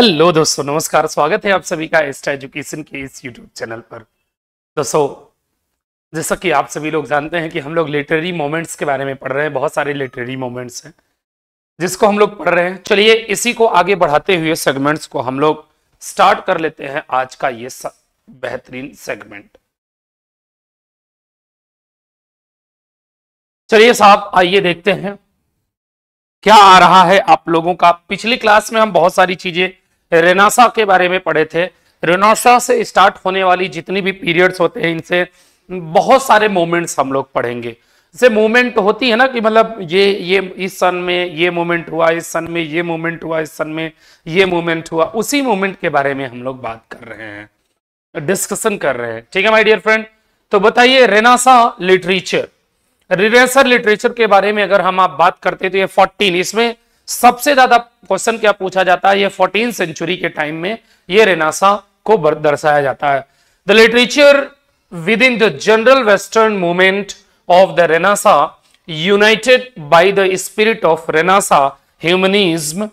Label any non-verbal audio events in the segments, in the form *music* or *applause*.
Hello दोस्तों नमस्कार स्वागत है आप सभी का एस्ट्रा एजुकेशन के इस यूट्यूब चैनल पर दोस्तों जैसा कि आप सभी लोग जानते हैं कि हम लोग लिटरेरी मोमेंट्स के बारे में पढ़ रहे हैं बहुत सारे लिटरेरी मोमेंट्स हैं जिसको हम लोग पढ़ रहे हैं चलिए इसी को आगे बढ़ाते हुए सेगमेंट्स को हम लोग स्टार्ट कर लेते हैं आज का ये बेहतरीन सेगमेंट चलिए साहब आइए देखते हैं क्या आ रहा है आप लोगों का पिछली क्लास में हम बहुत सारी चीजें रेनासा के बारे में पढ़े थे रेनासा से स्टार्ट होने वाली जितनी भी पीरियड्स होते हैं इनसे बहुत सारे मोमेंट्स हम लोग पढ़ेंगे जैसे मोमेंट होती है ना कि मतलब ये ये इस सन में ये मोमेंट हुआ इस सन में ये मोमेंट हुआ इस सन में ये मोमेंट हुआ उसी मोमेंट के बारे में हम लोग बात कर रहे हैं डिस्कशन कर रहे हैं ठीक है माय डियर फ्रेंड तो बताइए रेनासा लिटरेचर रिनेसर लिटरेचर के बारे में अगर हम आप बात करते हैं तो ये फोर्टीन इसमें सबसे ज्यादा क्वेश्चन क्या पूछा जाता है ये फोर्टीन सेंचुरी के टाइम में ये रेनासा को दर्शाया जाता है the literature within the general western movement of the Renaissance united by the spirit of Renaissance humanism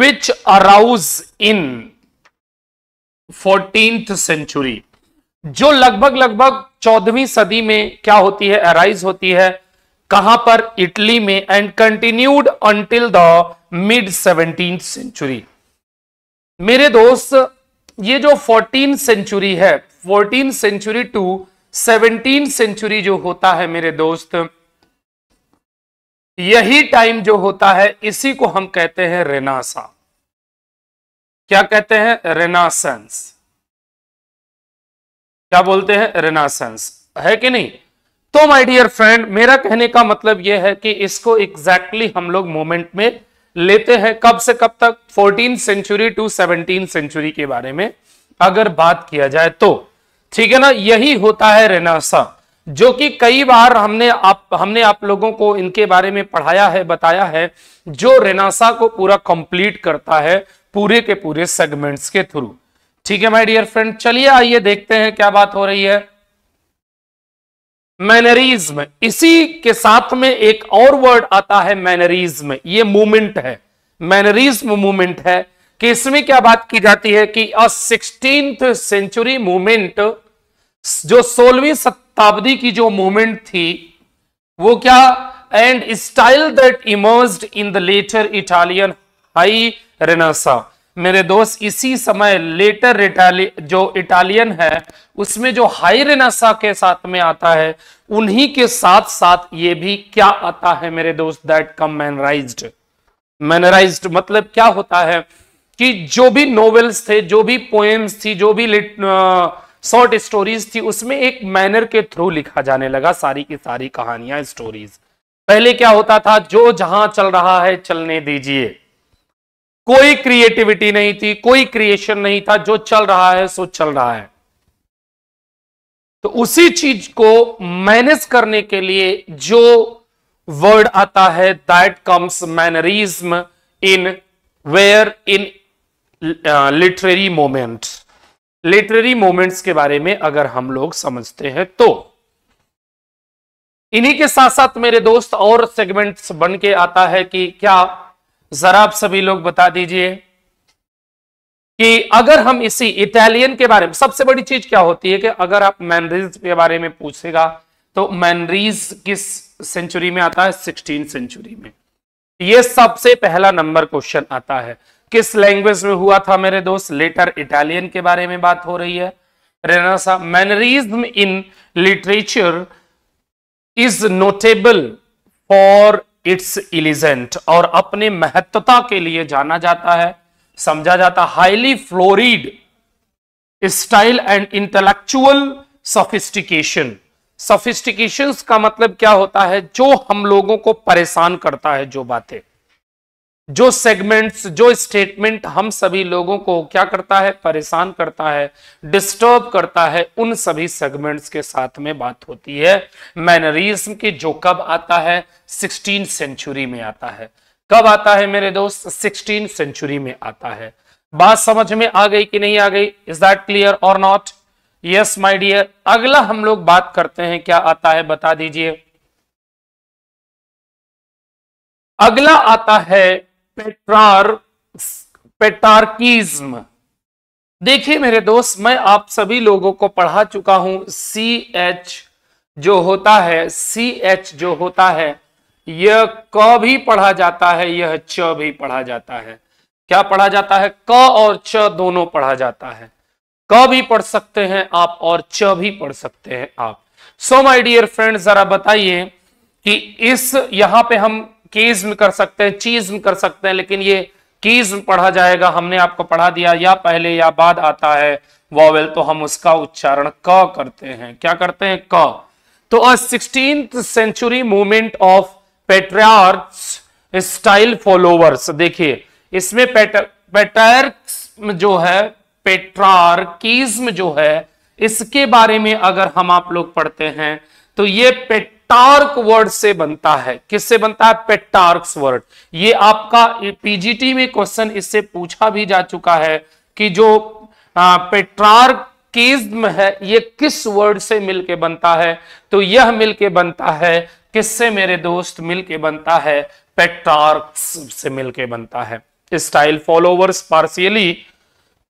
which arose in fourteenth century जो लगभग लगभग चौदहवीं सदी में क्या होती है अराइज होती है कहां पर इटली में and continued until the mid seventeen century मेरे दोस्त ये जो फोर्टीन सेंचुरी है fourteen century to seventeen century जो होता है मेरे दोस्त यही टाइम जो होता है इसी को हम कहते हैं रेनासा क्या कहते हैं रेनासेंस क्या बोलते हैं रेनासेंस है कि नहीं तो माय डियर फ्रेंड मेरा कहने का मतलब यह है कि इसको एग्जैक्टली exactly हम लोग मोमेंट में लेते हैं कब से कब तक fourteen century to seventeen century के बारे में अगर बात किया जाए तो ठीक है ना यही होता है रेनासा जो कि कई बार हमने आप हमने आप लोगों को इनके बारे में पढ़ाया है बताया है जो रेनासा को पूरा कंप्लीट करता है पूरे के पूरे सेगमेंट्स के थ्रू ठीक है माय डियर फ्रेंड चलिए आइए देखते हैं क्या बात हो रही है मैनरिज्म इसी के साथ में एक और वर्ड आता है मैनरिज्म ये मूवमेंट है मैनरिज्म मूवमेंट है कि इसमें क्या बात की जाती है कि अ सिक्सटीन सेंचुरी मूवमेंट जो सोलहवीं शताब्दी की जो मूवमेंट थी वो क्या and style that emerge in the later Italian high Renaissance मेरे दोस्त इसी समय लेटर इटाली जो इटालियन है उसमें जो हाई रेनासा के साथ में आता है उन्हीं के साथ साथ ये भी क्या आता है मेरे दोस्त दैट कम मैनराइज्ड मैनराइज्ड मतलब क्या होता है कि जो भी नॉवेल्स थे जो भी पोएम्स थी जो भी शॉर्ट स्टोरीज थी उसमें एक मैनर के थ्रू लिखा जाने लगा सारी की सारी कहानियां स्टोरीज पहले क्या होता था जो जहां चल रहा है चलने दीजिए कोई क्रिएटिविटी नहीं थी कोई क्रिएशन नहीं था जो चल रहा है सो चल रहा है तो उसी चीज को मैनेज करने के लिए जो वर्ड आता है that comes mannerism in wherein literary moment literary moments के बारे में अगर हम लोग समझते हैं तो इन्हीं के साथ साथ मेरे दोस्त और सेगमेंट्स बन के आता है कि क्या जरा आप सभी लोग बता दीजिए कि अगर हम इसी इटालियन के बारे में सबसे बड़ी चीज क्या होती है कि अगर आप मैनरीज के बारे में पूछेगा तो मैनरीज किस सेंचुरी में आता है सिक्सटीन सेंचुरी में ये सबसे पहला नंबर क्वेश्चन आता है किस लैंग्वेज में हुआ था मेरे दोस्त लेटर इटालियन के बारे में बात हो रही है Renaissance mannerism in literature is notable for its elegant और अपने महत्वता के लिए जाना जाता है समझा जाता highly florid style and intellectual sophistication sophistication का मतलब क्या होता है जो हम लोगों को परेशान करता है जो बातें जो सेगमेंट्स जो स्टेटमेंट हम सभी लोगों को क्या करता है परेशान करता है डिस्टर्ब करता है उन सभी सेगमेंट्स के साथ में बात होती है मैनरिज्म के जो कब आता है सिक्सटीन सेंचुरी में आता है कब आता है मेरे दोस्त सिक्सटीन सेंचुरी में आता है बात समझ में आ गई कि नहीं आ गई इज दैट क्लियर और नॉट यस माई डियर अगला हम लोग बात करते हैं क्या आता है बता दीजिए अगला आता है पेट्रार पेटार्किज्म देखिए मेरे दोस्त मैं आप सभी लोगों को पढ़ा चुका हूं सी एच जो होता है सी एच जो होता है यह क भी पढ़ा जाता है यह च भी पढ़ा जाता है क्या पढ़ा जाता है क और च दोनों पढ़ा जाता है क भी पढ़ सकते हैं आप और च भी पढ़ सकते हैं आप सो माई डियर फ्रेंड जरा बताइए कि इस यहां पे हम कीज्म कर सकते हैं चीज्म कर सकते हैं लेकिन ये कीज्म पढ़ा जाएगा हमने आपको पढ़ा दिया या पहले या बाद आता है वॉवेल तो हम उसका उच्चारण क करते हैं क्या करते हैं क तो a sixteen century movement of Petrarch style followers देखिए इसमें पेटर जो है पेट्रार पेट्रार्किज्म जो है इसके बारे में अगर हम आप लोग पढ़ते हैं तो ये पेट पेट्टार्क वर्ड से बनता है किससे बनता है पेटार्क वर्ड ये आपका पीजीटी में क्वेश्चन इससे पूछा भी जा चुका है कि जो पेट्रार्किज्म है ये किस वर्ड से मिलके बनता है तो यह मिलके बनता है किससे मेरे दोस्त मिलके बनता है पेट्रार्क्स से मिलके बनता है style followers partially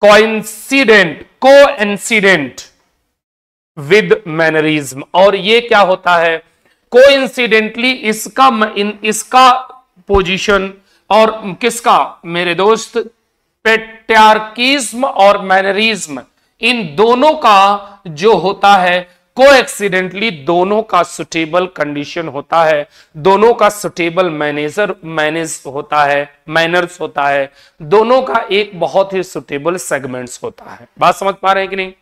coincident coincident with mannerism और ये क्या होता है कोइंसिडेंटली इसका इन, इसका पोजीशन और किसका मेरे दोस्त पेट्यार्किज्म और मैनरिज्म इन दोनों का जो होता है को एक्सीडेंटली दोनों का सुटेबल कंडीशन होता है दोनों का सुटेबल मैनेजर मैनेज होता है मैनर्स होता है दोनों का एक बहुत ही सुटेबल सेगमेंट्स होता है बात समझ पा रहे हैं कि नहीं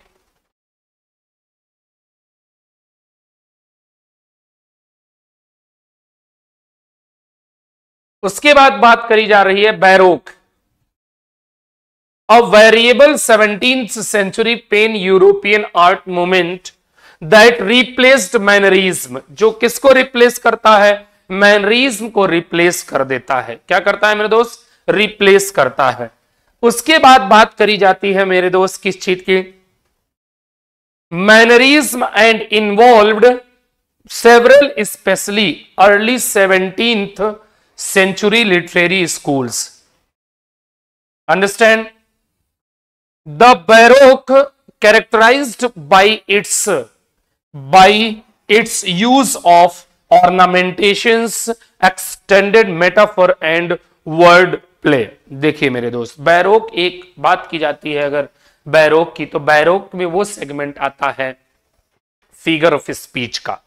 उसके बाद बात करी जा रही है baroque a variable seventeen century pan European art movement that replaced mannerism जो किसको रिप्लेस करता है मैनरिज्म को रिप्लेस कर देता है क्या करता है मेरे दोस्त रिप्लेस करता है उसके बाद बात करी जाती है मेरे दोस्त किस चीज की mannerism and involve several specially early seventeenth century literary schools understand the baroque characterize by its by its use of ornamentations extended metaphor and word play देखिए मेरे दोस्त बैरोक एक बात की जाती है अगर बैरोक की तो बैरोक में वो सेगमेंट आता है फिगर ऑफ स्पीच का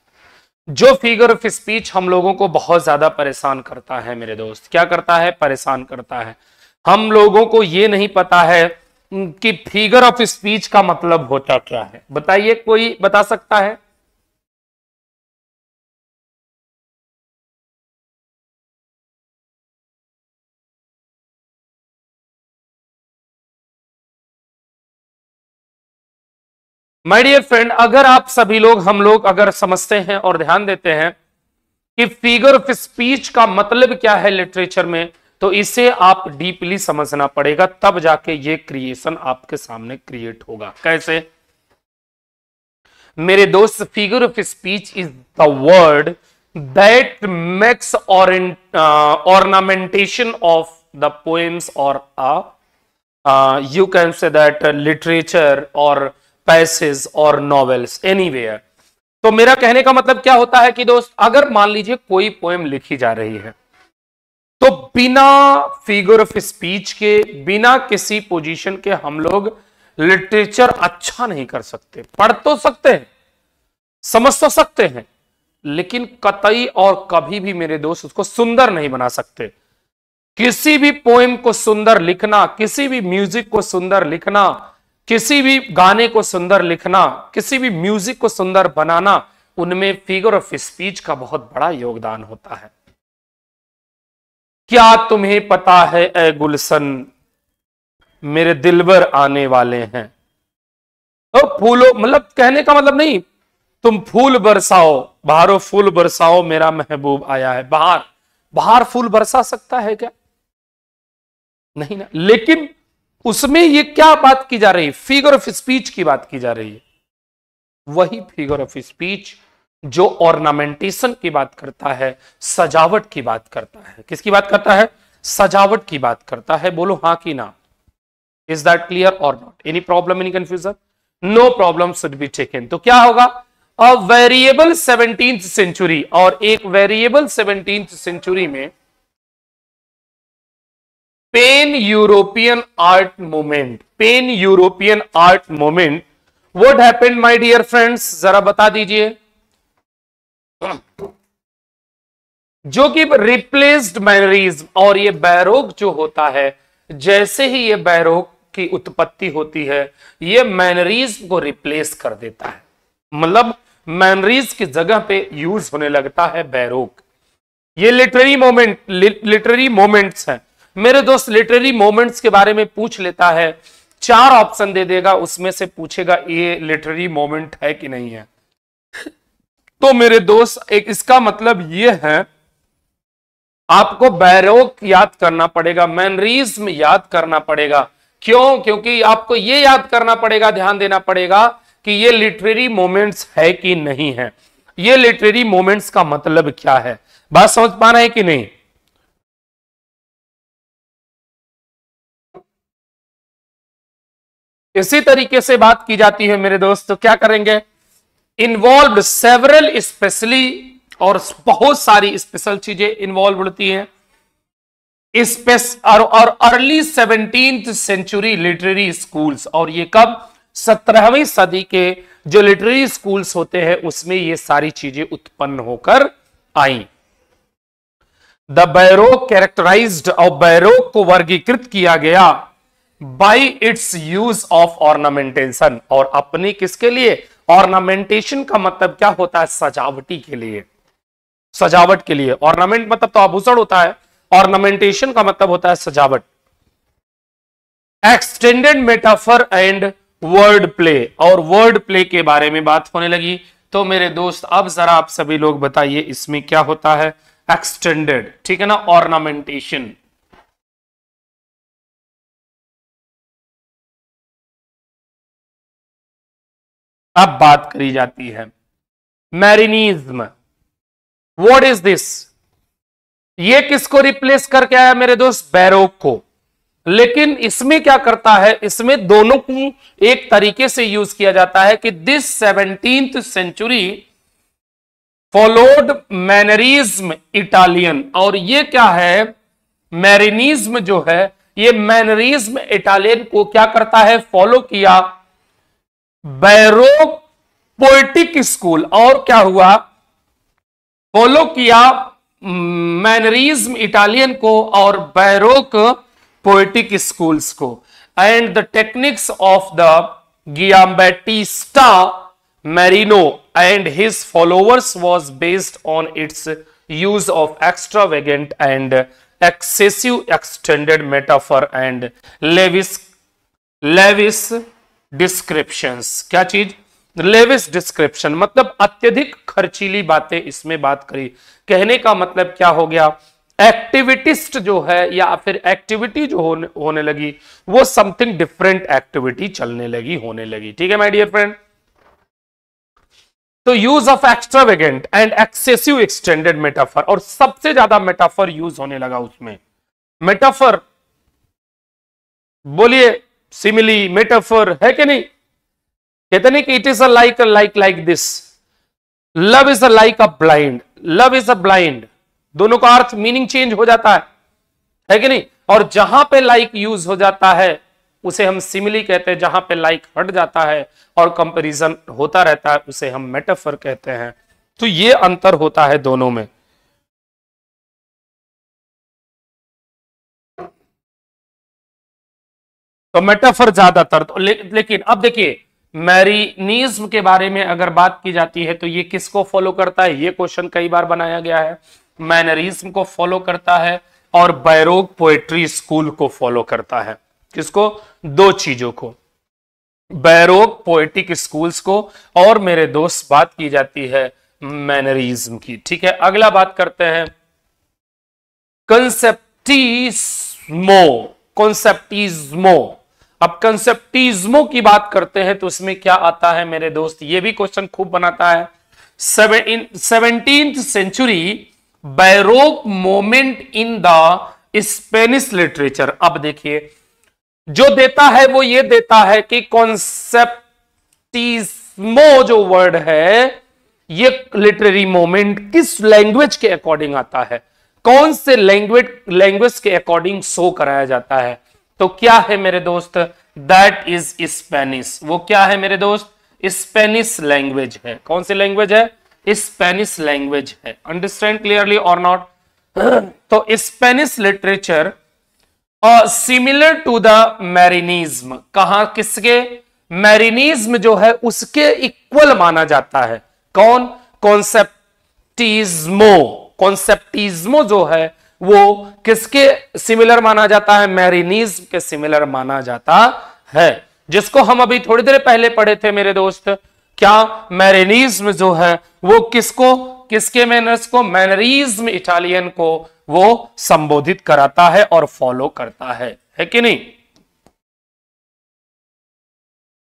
जो फिगर ऑफ स्पीच हम लोगों को बहुत ज्यादा परेशान करता है मेरे दोस्त क्या करता है परेशान करता है हम लोगों को ये नहीं पता है कि फिगर ऑफ स्पीच का मतलब होता क्या है बताइए कोई बता सकता है माय डियर फ्रेंड अगर आप सभी लोग हम लोग अगर समझते हैं और ध्यान देते हैं कि फिगर ऑफ स्पीच का मतलब क्या है लिटरेचर में तो इसे आप डीपली समझना पड़ेगा तब जाके ये क्रिएशन आपके सामने क्रिएट होगा कैसे मेरे दोस्त figure of speech is the word that makes ornamentation of the poems और you can say that literature और पैसेज और नॉवेल्स एनीवेयर तो मेरा कहने का मतलब क्या होता है कि दोस्त अगर मान लीजिए कोई पोएम लिखी जा रही है तो बिना फिगर ऑफ स्पीच के बिना किसी पोजीशन के हम लोग लिटरेचर अच्छा नहीं कर सकते पढ़ तो सकते हैं समझ तो सकते हैं लेकिन कतई और कभी भी मेरे दोस्त उसको सुंदर नहीं बना सकते किसी भी पोएम को सुंदर लिखना किसी भी म्यूजिक को सुंदर लिखना किसी भी गाने को सुंदर लिखना किसी भी म्यूजिक को सुंदर बनाना उनमें फिगर ऑफ स्पीच का बहुत बड़ा योगदान होता है क्या तुम्हें पता है ए गुलसन मेरे दिलबर आने वाले हैं तो फूलो मतलब कहने का मतलब नहीं तुम फूल बरसाओ बाहरों फूल बरसाओ मेरा महबूब आया है बाहर बाहर फूल बरसा सकता है क्या नहीं ना लेकिन उसमें ये क्या बात की जा रही है फिगर ऑफ स्पीच की बात की जा रही है वही फिगर ऑफ स्पीच जो ऑर्नामेंटेशन की बात करता है सजावट की बात करता है किसकी बात करता है सजावट की बात करता है बोलो हां की ना इज दैट क्लियर और not any problem any confusion no problem should be taken तो क्या होगा अ वेरिएबल सेवनटीन सेंचुरी और एक वेरिएबल सेवनटीन सेंचुरी में pan European art movement pan European art movement what happened my dear friends जरा बता दीजिए जो कि रिप्लेस्ड मैनरिज्म और ये बैरोग जो होता है जैसे ही ये बैरोग की उत्पत्ति होती है ये मैनरिज्म को रिप्लेस कर देता है मतलब मैनरीज की जगह पे यूज होने लगता है बैरोग ये लिटरेरी मोमेंट लिटरेरी मोमेंट्स हैं मेरे दोस्त लिटरेरी मोमेंट्स के बारे में पूछ लेता है चार ऑप्शन दे देगा उसमें से पूछेगा ये लिटरेरी मोमेंट है कि नहीं है तो मेरे दोस्त एक इसका मतलब ये है आपको बैरोक याद करना पड़ेगा मैनरीज याद करना पड़ेगा क्यों क्योंकि आपको ये याद करना पड़ेगा ध्यान देना पड़ेगा कि ये लिटरेरी मोमेंट्स है कि नहीं है ये लिटरेरी मोमेंट्स का मतलब क्या है बात समझ पा रहे हैं कि नहीं इसी तरीके से बात की जाती है मेरे दोस्त तो क्या करेंगे इन्वॉल्व सेवरल स्पेशली और बहुत सारी स्पेशल चीजें इन्वॉल्व होती हैं स्पेस और, और early seventeen century literary schools और ये कब सत्रहवीं सदी के जो लिटरेरी स्कूल्स होते हैं उसमें ये सारी चीजें उत्पन्न होकर आई द बैरोक कैरेक्टराइज्ड और बैरोक को वर्गीकृत किया गया by its use of ornamentation और अपनी किसके लिए ऑर्नामेंटेशन का मतलब क्या होता है सजावटी के लिए सजावट के लिए ऑर्नामेंट मतलब तो आभूषण होता है ऑर्नामेंटेशन का मतलब होता है सजावट extended metaphor and word play और वर्ड प्ले के बारे में बात होने लगी तो मेरे दोस्त अब जरा आप सभी लोग बताइए इसमें क्या होता है एक्सटेंडेड ठीक है ना ऑर्नामेंटेशन अब बात करी जाती है मैरिनिज्म वॉट इज दिस ये किसको रिप्लेस करके आया मेरे दोस्त बैरोक को लेकिन इसमें क्या करता है इसमें दोनों को एक तरीके से यूज किया जाता है कि this seventeen century followed mannerism Italian और ये क्या है मैरिनिज्म जो है ये मैनरिज्म इटालियन को क्या करता है फॉलो किया बैरो पोइटिक स्कूल और क्या हुआ फॉलो किया मैनरिज्म इटालियन को और बैरोक पोइटिक स्कूल्स को and the techniques of the Giambattista Marino and his followers was based on its use of extravagant and excessive extended metaphor and lavish lavish description क्या चीज Levi's description मतलब अत्यधिक खर्चीली बातें इसमें बात करी कहने का मतलब क्या हो गया एक्टिविटिस्ट जो है या फिर एक्टिविटी जो होने, होने लगी वो समथिंग डिफरेंट एक्टिविटी चलने लगी होने लगी ठीक है माय डियर फ्रेंड तो use of extravagant and excessive extended metaphor और सबसे ज्यादा मेटाफर यूज होने लगा उसमें मेटाफर बोलिए सिमिली मेटाफर है कि नहीं कहते नहीं कि it is a like like like this love is a like a blind love is a blind दोनों का अर्थ मीनिंग चेंज हो जाता है है कि नहीं और जहां पे लाइक like यूज हो जाता है उसे हम सिमिली कहते हैं जहां पे लाइक like हट जाता है और कंपैरिजन होता रहता है उसे हम मेटाफर कहते हैं तो ये अंतर होता है दोनों में तो मेटाफर ज्यादातर तो ले, लेकिन अब देखिए मैरिनिज्म के बारे में अगर बात की जाती है तो ये किसको फॉलो करता है ये क्वेश्चन कई बार बनाया गया है मैनरिज्म को फॉलो करता है और बैरोग पोएट्री स्कूल को फॉलो करता है किसको दो चीजों को बैरोग पोएटिक स्कूल्स को और मेरे दोस्त बात की जाती है मैनरिज्म की ठीक है अगला बात करते हैं कंसेप्टिस्मो कंसेप्टिज्मो अब कंसेप्टिज्मो की बात करते हैं तो इसमें क्या आता है मेरे दोस्त ये भी क्वेश्चन खूब बनाता है seventeen century baroque moment in the Spanish literature अब देखिए जो देता है वो ये देता है कि कॉन्सेप्टिज्मो जो वर्ड है ये लिटरेरी मोमेंट किस लैंग्वेज के अकॉर्डिंग आता है कौन से लैंग्वेज लैंग्वेज के अकॉर्डिंग शो कराया जाता है तो क्या है मेरे दोस्त दैट इज स्पेनिश वो क्या है मेरे दोस्त स्पेनिश लैंग्वेज है कौन सी लैंग्वेज है स्पेनिश लैंग्वेज है अंडरस्टैंड क्लियरली और नॉट तो Spanish literature similar to the Marinism कहा किसके मैरिनिज्म जो है उसके इक्वल माना जाता है कौन कॉन्सेप्टिज्मो कॉन्सेप्टिज्मो जो है वो किसके सिमिलर माना जाता है मैरिनीज के सिमिलर माना जाता है जिसको हम अभी थोड़ी देर पहले पढ़े थे मेरे दोस्त क्या मैरिनिज्म जो है वो किसको किसके मैनर्स को मैनरिज्म इटालियन को वो संबोधित कराता है और फॉलो करता है है कि नहीं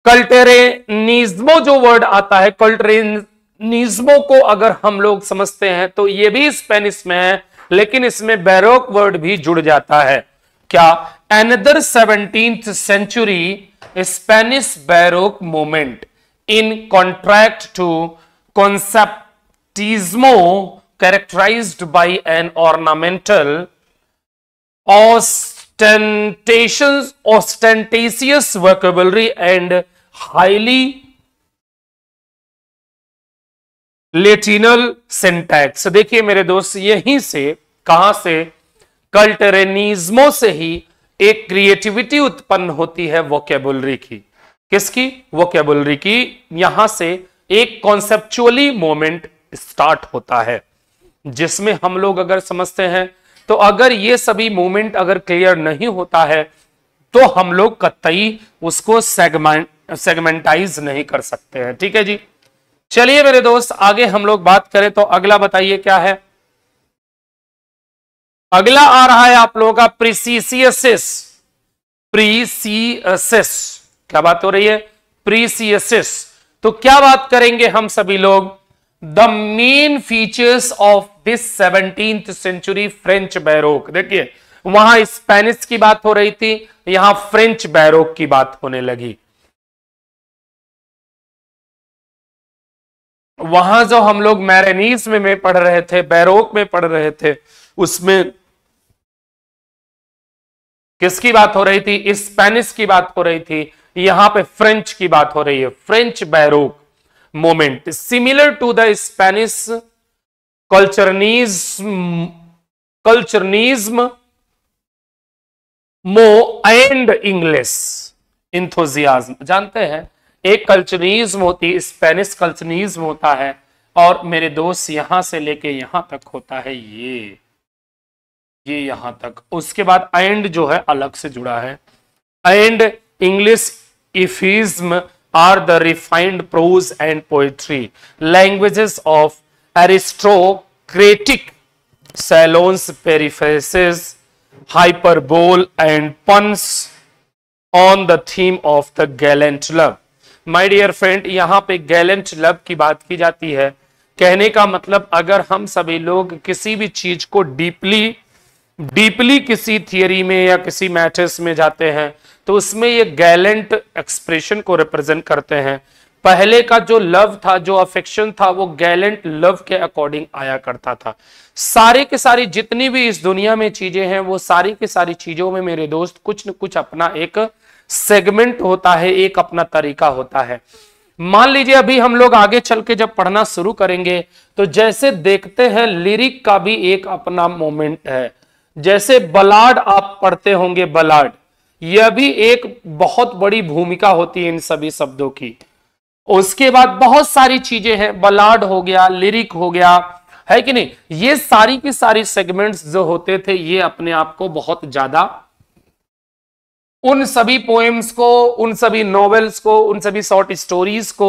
कल्टेरेनिज्मो जो वर्ड आता है कल्टरेनिज्मो को अगर हम लोग समझते हैं तो ये भी स्पेनिश में है लेकिन इसमें बैरोक वर्ड भी जुड़ जाता है क्या another seventeen century Spanish baroque movement in contract to conceptismo characterized by an ornamental ostentatious ostentatious vocabulary and highly latinate syntax देखिए मेरे दोस्त यहीं से कहा से कल्टरेनिज्मो से ही एक क्रिएटिविटी उत्पन्न होती है वोकेबुलरी की किसकी वोकेबुलरी की यहां से एक कॉन्सेप्चुअली मोमेंट स्टार्ट होता है जिसमें हम लोग अगर समझते हैं तो अगर ये सभी मोमेंट अगर क्लियर नहीं होता है तो हम लोग कतई उसको सेगमेंट सेगमेंटाइज नहीं कर सकते हैं ठीक है जी चलिए मेरे दोस्त आगे हम लोग बात करें तो अगला बताइए क्या है अगला आ रहा है आप लोगों का प्रीसीसीएसएस प्रीसीएसएस क्या बात हो रही है प्रीसीएसिस तो क्या बात करेंगे हम सभी लोग the main features of this seventeen century French baroque देखिए वहां स्पेनिश की बात हो रही थी यहां फ्रेंच बैरोक की बात होने लगी वहां जो हम लोग मैरनीज में, में पढ़ रहे थे बैरोक में पढ़ रहे थे उसमें किसकी बात हो रही थी स्पेनिश की बात हो रही थी यहां पे फ्रेंच की बात हो रही है French baroque moment similar to the Spanish culteranism culteranismo and English इंथोजियाज्म जानते हैं एक कल्चरिज्म होती स्पेनिश कल्चरिज्म होता है और मेरे दोस्त यहां से लेके यहां तक होता है ये ये यहां तक उसके बाद एंड जो है अलग से जुड़ा है and English euphuism are the refined prose and poetry languages of aristocratic salons periphrasis hyperbole and puns on the theme of the gallant love my dear friend यहाँ पे गैलेंट लव की बात की जाती है कहने का मतलब अगर हम सभी लोग किसी भी चीज को डीपली डीपली किसी थियरी में या किसी मैटर्स में जाते हैं तो उसमें ये गैलेंट एक्सप्रेशन को रिप्रेजेंट करते हैं पहले का जो लव था जो अफेक्शन था वो गैलेंट लव के अकॉर्डिंग आया करता था सारे के सारी जितनी भी इस दुनिया में चीजें हैं वो सारी की सारी चीजों में मेरे दोस्त कुछ न कुछ अपना एक सेगमेंट होता है एक अपना तरीका होता है मान लीजिए अभी हम लोग आगे चल के जब पढ़ना शुरू करेंगे तो जैसे देखते हैं लिरिक का भी एक अपना मोमेंट है जैसे बलाड आप पढ़ते होंगे बलाड यह भी एक बहुत बड़ी भूमिका होती है इन सभी शब्दों की उसके बाद बहुत सारी चीजें हैं बलाड हो गया लिरिक हो गया है कि नहीं ये सारी की सारी सेगमेंट्स जो होते थे ये अपने आप को बहुत ज्यादा उन सभी पोएम्स को उन सभी नॉवेल्स को उन सभी शॉर्ट स्टोरीज को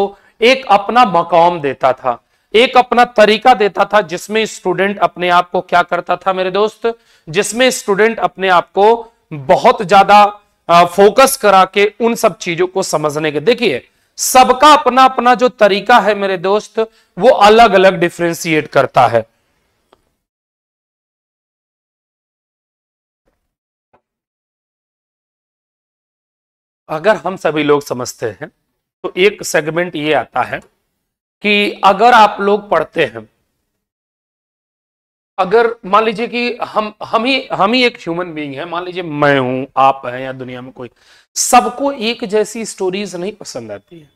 एक अपना मकाम देता था एक अपना तरीका देता था जिसमें स्टूडेंट अपने आप को क्या करता था मेरे दोस्त जिसमें स्टूडेंट अपने आप को बहुत ज्यादा फोकस करा के उन सब चीजों को समझने के देखिए सबका अपना अपना जो तरीका है मेरे दोस्त वो अलग अलग डिफ्रेंशिएट करता है अगर हम सभी लोग समझते हैं तो एक सेगमेंट ये आता है कि अगर आप लोग पढ़ते हैं अगर मान लीजिए कि हम हम ही हम ही एक ह्यूमन बीइंग है मान लीजिए मैं हूं आप हैं या दुनिया में कोई सबको एक जैसी स्टोरीज नहीं पसंद आती है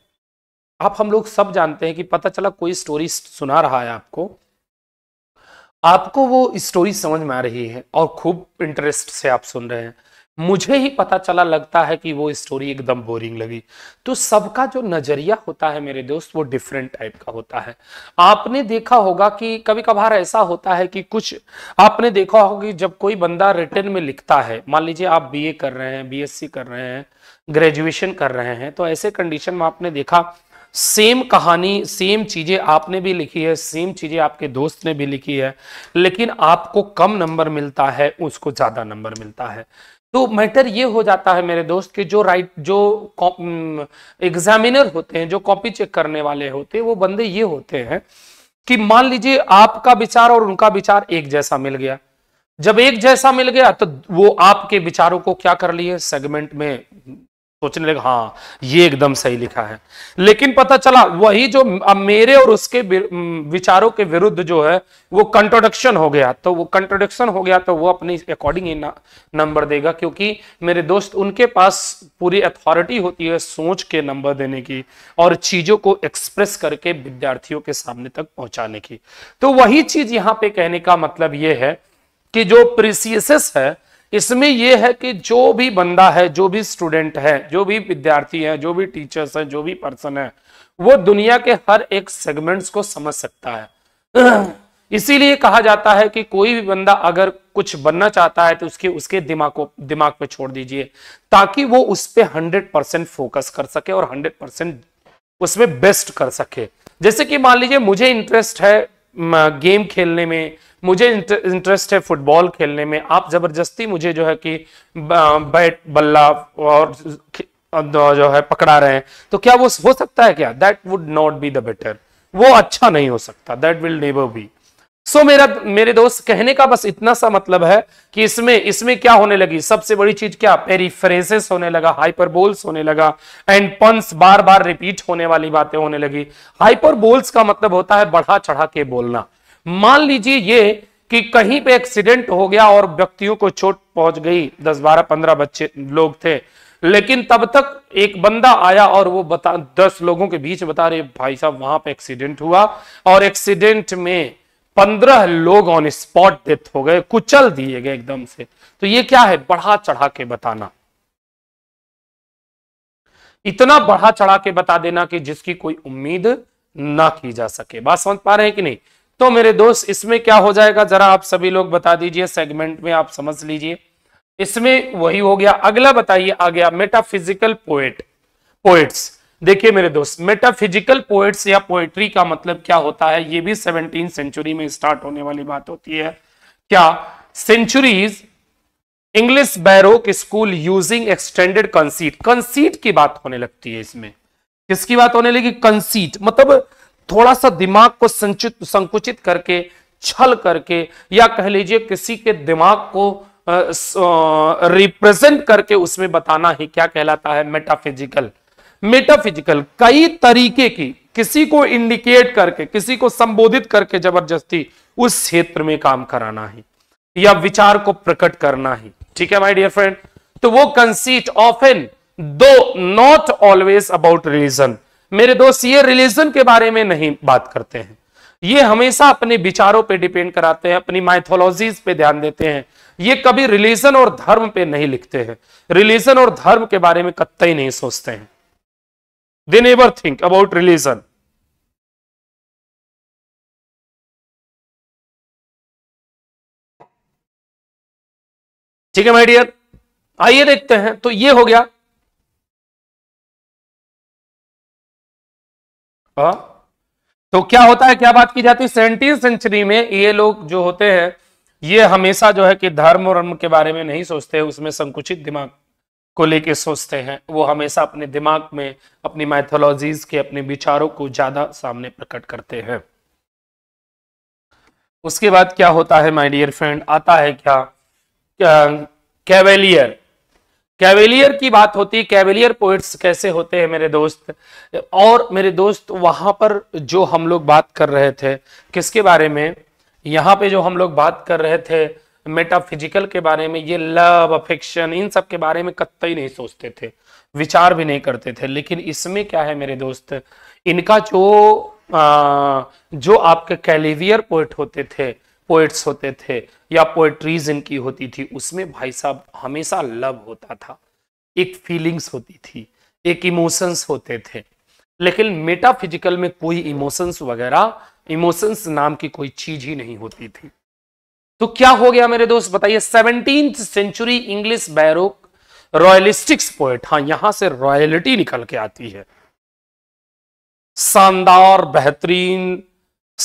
आप हम लोग सब जानते हैं कि पता चला कोई स्टोरी सुना रहा है आपको आपको वो स्टोरी समझ में आ रही है और खूब इंटरेस्ट से आप सुन रहे हैं मुझे ही पता चला लगता है कि वो स्टोरी एकदम बोरिंग लगी तो सबका जो नजरिया होता है मेरे दोस्त वो डिफरेंट टाइप का होता है आपने देखा होगा कि कभी कभार ऐसा होता है कि कुछ आपने देखा होगा कि जब कोई बंदा रिटर्न में लिखता है मान लीजिए आप बीए कर रहे हैं बीएससी कर रहे हैं ग्रेजुएशन कर रहे हैं तो ऐसे कंडीशन में आपने देखा सेम कहानी सेम चीजें आपने भी लिखी है सेम चीजें आपके दोस्त ने भी लिखी है लेकिन आपको कम नंबर मिलता है उसको ज्यादा नंबर मिलता है तो मैटर ये हो जाता है मेरे दोस्त कि जो राइट जो एग्जामिनर होते हैं जो कॉपी चेक करने वाले होते हैं वो बंदे ये होते हैं कि मान लीजिए आपका विचार और उनका विचार एक जैसा मिल गया जब एक जैसा मिल गया तो वो आपके विचारों को क्या कर लिए सेगमेंट में सोचने लगे हाँ ये एकदम सही लिखा है लेकिन पता चला वही जो मेरे और उसके विचारों के विरुद्ध जो है वो कंट्रोडक्शन हो गया तो वो कंट्रोडक्शन हो गया तो वो अपने अकॉर्डिंग ही नंबर देगा क्योंकि मेरे दोस्त उनके पास पूरी अथॉरिटी होती है सोच के नंबर देने की और चीजों को एक्सप्रेस करके विद्यार्थियों के सामने तक पहुंचाने की तो वही चीज यहाँ पे कहने का मतलब ये है कि जो प्रिसियस है इसमें यह है कि जो भी बंदा है जो भी स्टूडेंट है जो भी विद्यार्थी है जो भी टीचर्स है जो भी पर्सन है वो दुनिया के हर एक सेगमेंट्स को समझ सकता है *clears throat* इसीलिए कहा जाता है कि कोई भी बंदा अगर कुछ बनना चाहता है तो उसके उसके दिमाग को दिमाग पे छोड़ दीजिए ताकि वो उस पर हंड्रेड परसेंट फोकस कर सके और हंड्रेड परसेंट उसमें बेस्ट कर सके जैसे कि मान लीजिए मुझे इंटरेस्ट है गेम खेलने में मुझे इंटरेस्ट है फुटबॉल खेलने में आप जबरदस्ती मुझे जो है कि बैट बल्ला और जो है पकड़ा रहे हैं तो क्या वो हो सकता है क्या that would not be the better वो अच्छा नहीं हो सकता that will never be so मेरा मेरे दोस्त कहने का बस इतना सा मतलब है कि इसमें इसमें क्या होने लगी सबसे बड़ी चीज क्या पेरीफ्रेसेस होने लगा हाइपरबोल्स होने लगा एंड पंस बार बार रिपीट होने वाली बातें होने लगी हाइपरबोल्स का मतलब होता है बढ़ा चढ़ा के बोलना मान लीजिए ये कि कहीं पे एक्सीडेंट हो गया और व्यक्तियों को चोट पहुंच गई दस बारह पंद्रह बच्चे लोग थे लेकिन तब तक एक बंदा आया और वो बता दस लोगों के बीच बता रहे भाई साहब वहां पे एक्सीडेंट हुआ और एक्सीडेंट में पंद्रह लोग ऑन स्पॉट डेथ हो गए कुचल दिए गए एकदम से तो ये क्या है बढ़ा चढ़ा के बताना इतना बढ़ा चढ़ा के बता देना कि जिसकी कोई उम्मीद ना की जा सके बात समझ पा रहे हैं कि नहीं तो मेरे दोस्त इसमें क्या हो जाएगा जरा आप सभी लोग बता दीजिए सेगमेंट में आप समझ लीजिए इसमें वही हो गया अगला बताइए आ गया मेटाफिजिकल पोएट पोएट्स देखिए मेरे दोस्त मेटाफिजिकल पोएट्स या पोएट्री का मतलब क्या होता है ये भी सेवनटीन सेंचुरी में स्टार्ट होने वाली बात होती है क्या centuries English baroque school using extended conceit conceit की बात होने लगती है इसमें किसकी बात होने लगी कंसीट मतलब थोड़ा सा दिमाग को संचित संकुचित करके छल करके या कह लीजिए किसी के दिमाग को रिप्रेजेंट करके उसमें बताना ही क्या कहलाता है मेटाफिजिकल मेटाफिजिकल कई तरीके की किसी को इंडिकेट करके किसी को संबोधित करके जबरदस्ती उस क्षेत्र में काम कराना है या विचार को प्रकट करना है ठीक है माय डियर फ्रेंड तो वो कंसीट ऑफ एन दो नॉट ऑलवेज अबाउट रिलीजन मेरे दोस्त ये रिलीजन के बारे में नहीं बात करते हैं ये हमेशा अपने विचारों पे डिपेंड कराते हैं अपनी माइथोलॉजीज पे ध्यान देते हैं ये कभी रिलीजन और धर्म पे नहीं लिखते हैं रिलीजन और धर्म के बारे में ही नहीं सोचते हैं they never think about religion ठीक है माय डियर आइए देखते हैं तो ये हो गया आ? तो क्या होता है क्या बात की जाती है सेवनटीन सेंचुरी में ये लोग जो होते हैं ये हमेशा जो है कि धर्म और अर्म के बारे में नहीं सोचते उसमें संकुचित दिमाग को लेके सोचते हैं वो हमेशा अपने दिमाग में अपनी माइथोलॉजीज के अपने विचारों को ज्यादा सामने प्रकट करते हैं उसके बाद क्या होता है माय डियर फ्रेंड आता है क्या कैवेलियर कैवेलियर की बात होती है कैवेलियर पोइट्स कैसे होते हैं मेरे दोस्त और मेरे दोस्त वहां पर जो हम लोग बात कर रहे थे किसके बारे में यहाँ पे जो हम लोग बात कर रहे थे मेटाफिजिकल के बारे में ये लव अफेक्शन इन सब के बारे में कतई नहीं सोचते थे विचार भी नहीं करते थे लेकिन इसमें क्या है मेरे दोस्त इनका जो आ, जो आपके कैलिवियर पोइट होते थे पोइट्स होते थे या पोइट्रीज इनकी होती थी उसमें भाई साहब हमेशा लव होता था एक फीलिंग्स होती थी एक इमोशंस होते थे लेकिन मेटाफिजिकल में कोई इमोशंस वगैरह इमोशंस नाम की कोई चीज ही नहीं होती थी तो क्या हो गया मेरे दोस्त बताइए seventeen century English baroque royalistics poet हाँ यहां से रॉयलिटी निकल के आती है शानदार बेहतरीन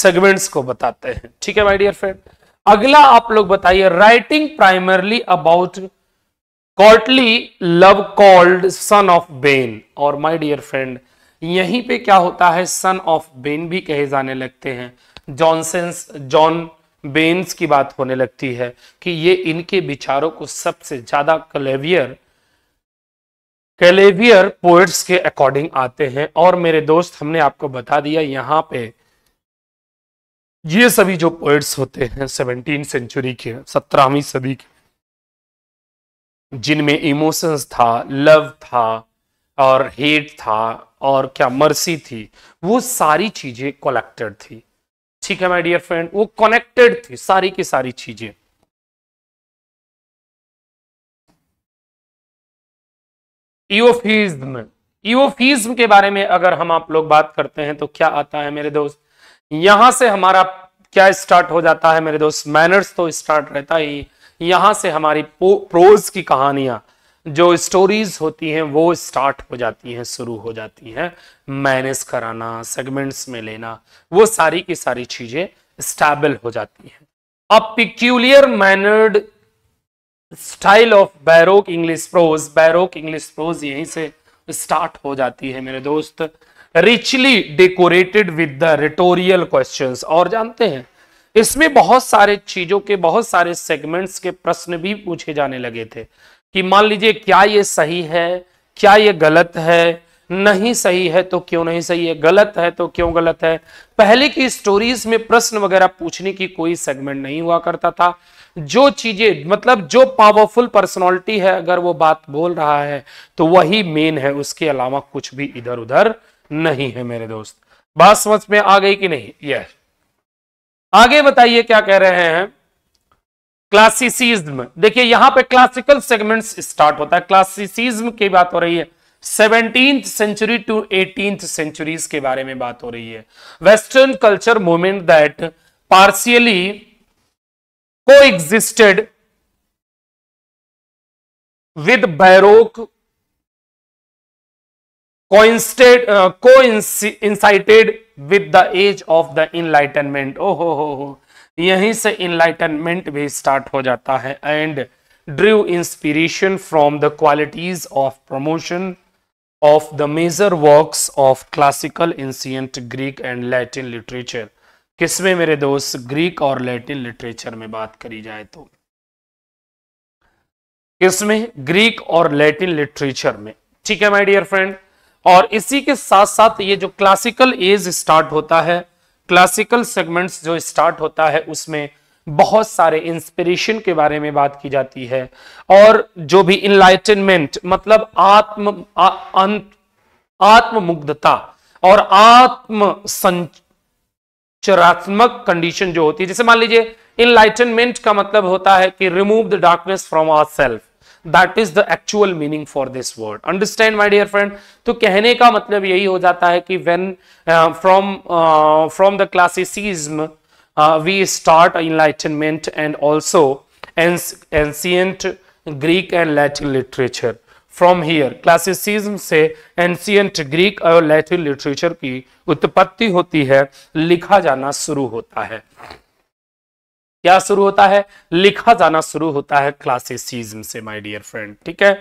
सेगमेंट्स को बताते हैं ठीक है माय डियर फ्रेंड अगला आप लोग बताइए writing primarily about courtly love called son of Ben और माय डियर फ्रेंड यहीं पे क्या होता है सन ऑफ बेन भी कहे जाने लगते हैं जॉनसेंस जॉन John बेन्स की बात होने लगती है कि ये इनके विचारों को सबसे ज्यादा कलेवियर कैलेवियर पोइट्स के अकॉर्डिंग आते हैं और मेरे दोस्त हमने आपको बता दिया यहाँ पे ये सभी जो पोइट्स होते हैं सेवनटीन सेंचुरी के सत्रहवीं सदी के जिनमें इमोशंस था लव था और हेट था और क्या मर्सी थी वो सारी चीजें कलेक्टेड थी ठीक है माय डियर फ्रेंड वो कनेक्टेड थी सारी की सारी चीजें ईओफिज्म ईओफिज्म के बारे में अगर हम आप लोग बात करते हैं तो क्या आता है मेरे दोस्त यहां से हमारा क्या स्टार्ट हो जाता है मेरे दोस्त मैनर्स तो स्टार्ट रहता ही यहां से हमारी प्रोज की कहानियां जो स्टोरीज होती हैं वो स्टार्ट हो जाती हैं शुरू हो जाती हैं मैनेज कराना सेगमेंट्स में लेना वो सारी की सारी चीजें स्टेबल हो जाती हैं a peculiar mannered style of baroque English prose baroque English prose यहीं से स्टार्ट हो जाती है मेरे दोस्त richly decorated with the rhetorical questions और जानते हैं इसमें बहुत सारे चीजों के बहुत सारे सेगमेंट्स के प्रश्न भी पूछे जाने लगे थे कि मान लीजिए क्या ये सही है क्या ये गलत है नहीं सही है तो क्यों नहीं सही है गलत है तो क्यों गलत है पहले की स्टोरीज में प्रश्न वगैरह पूछने की कोई सेगमेंट नहीं हुआ करता था जो चीजें मतलब जो पावरफुल पर्सनालिटी है अगर वो बात बोल रहा है तो वही मेन है उसके अलावा कुछ भी इधर उधर नहीं है मेरे दोस्त बात समझ में आ गई कि नहीं यह आगे बताइए क्या कह रहे हैं क्लासिसिज्म देखिए यहां पे क्लासिकल सेगमेंट्स स्टार्ट होता है क्लासिसिज्म की बात हो रही है seventeen century to eighteen centuries के बारे में बात हो रही है western culture movement that partially coexisted with baroque coincided coincided with the age of the Enlightenment ओ हो हो यहीं से इनलाइटनमेंट भी स्टार्ट हो जाता है and drew inspiration from the qualities of promotion of the major works of classical ancient Greek and Latin literature किसमें मेरे दोस्त ग्रीक और लैटिन लिटरेचर में बात करी जाए तो किसमें ग्रीक और लैटिन लिटरेचर में ठीक है माय डियर फ्रेंड और इसी के साथ साथ ये जो क्लासिकल एज स्टार्ट होता है क्लासिकल सेगमेंट्स जो स्टार्ट होता है उसमें बहुत सारे इंस्पिरेशन के बारे में बात की जाती है और जो भी इनलाइटनमेंट मतलब आत्म आत्ममुग्धता और आत्म संचरात्मक कंडीशन जो होती है जैसे मान लीजिए इनलाइटनमेंट का मतलब होता है कि remove the darkness from our self that is the actual meaning for this word understand my dear friend तो कहने का मतलब यही हो जाता है कि when from from the classicism we start Enlightenment and also ancient Greek and Latin literature from here classicism से एंसियंट ग्रीक और लैटिन लिटरेचर की उत्पत्ति होती है लिखा जाना शुरू होता है क्या शुरू होता है लिखा जाना शुरू होता है क्लासिसिज्म से माय डियर फ्रेंड ठीक है